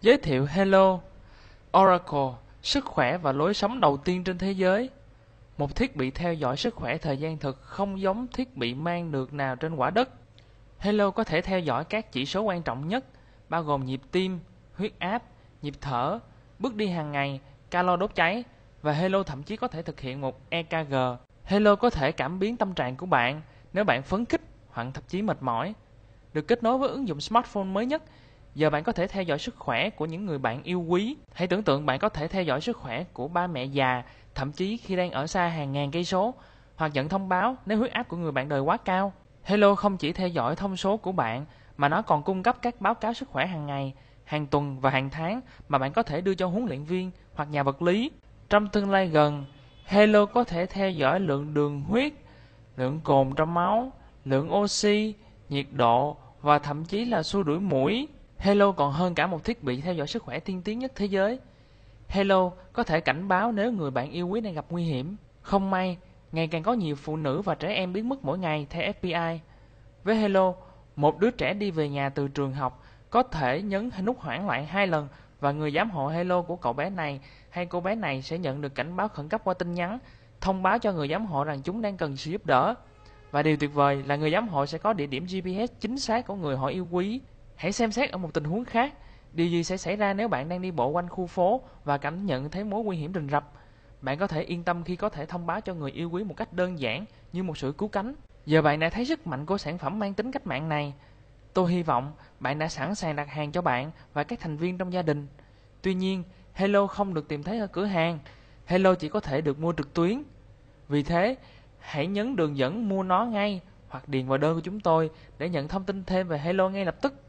giới thiệu Hello Oracle, sức khỏe và lối sống đầu tiên trên thế giới. Một thiết bị theo dõi sức khỏe thời gian thực không giống thiết bị mang được nào trên quả đất. Hello có thể theo dõi các chỉ số quan trọng nhất, bao gồm nhịp tim, huyết áp, nhịp thở, bước đi hàng ngày, calo đốt cháy, và Hello thậm chí có thể thực hiện một EKG. Hello có thể cảm biến tâm trạng của bạn nếu bạn phấn khích hoặc thậm chí mệt mỏi. Được kết nối với ứng dụng smartphone mới nhất, Giờ bạn có thể theo dõi sức khỏe của những người bạn yêu quý. Hãy tưởng tượng bạn có thể theo dõi sức khỏe của ba mẹ già, thậm chí khi đang ở xa hàng ngàn cây số, hoặc nhận thông báo nếu huyết áp của người bạn đời quá cao. Hello không chỉ theo dõi thông số của bạn mà nó còn cung cấp các báo cáo sức khỏe hàng ngày, hàng tuần và hàng tháng mà bạn có thể đưa cho huấn luyện viên hoặc nhà vật lý. Trong tương lai gần, Hello có thể theo dõi lượng đường huyết, lượng cồn trong máu, lượng oxy, nhiệt độ và thậm chí là xua đuổi mũi. Hello còn hơn cả một thiết bị theo dõi sức khỏe tiên tiến nhất thế giới. Hello có thể cảnh báo nếu người bạn yêu quý đang gặp nguy hiểm. Không may, ngày càng có nhiều phụ nữ và trẻ em biến mất mỗi ngày theo FBI. Với Hello, một đứa trẻ đi về nhà từ trường học có thể nhấn nút hoảng loạn hai lần và người giám hộ Hello của cậu bé này hay cô bé này sẽ nhận được cảnh báo khẩn cấp qua tin nhắn, thông báo cho người giám hộ rằng chúng đang cần sự giúp đỡ. Và điều tuyệt vời là người giám hộ sẽ có địa điểm GPS chính xác của người họ yêu quý Hãy xem xét ở một tình huống khác, điều gì sẽ xảy ra nếu bạn đang đi bộ quanh khu phố và cảm nhận thấy mối nguy hiểm rình rập. Bạn có thể yên tâm khi có thể thông báo cho người yêu quý một cách đơn giản như một sự cứu cánh. Giờ bạn đã thấy sức mạnh của sản phẩm mang tính cách mạng này. Tôi hy vọng bạn đã sẵn sàng đặt hàng cho bạn và các thành viên trong gia đình. Tuy nhiên, Hello không được tìm thấy ở cửa hàng. Hello chỉ có thể được mua trực tuyến. Vì thế, hãy nhấn đường dẫn mua nó ngay hoặc điền vào đơn của chúng tôi để nhận thông tin thêm về Hello ngay lập tức.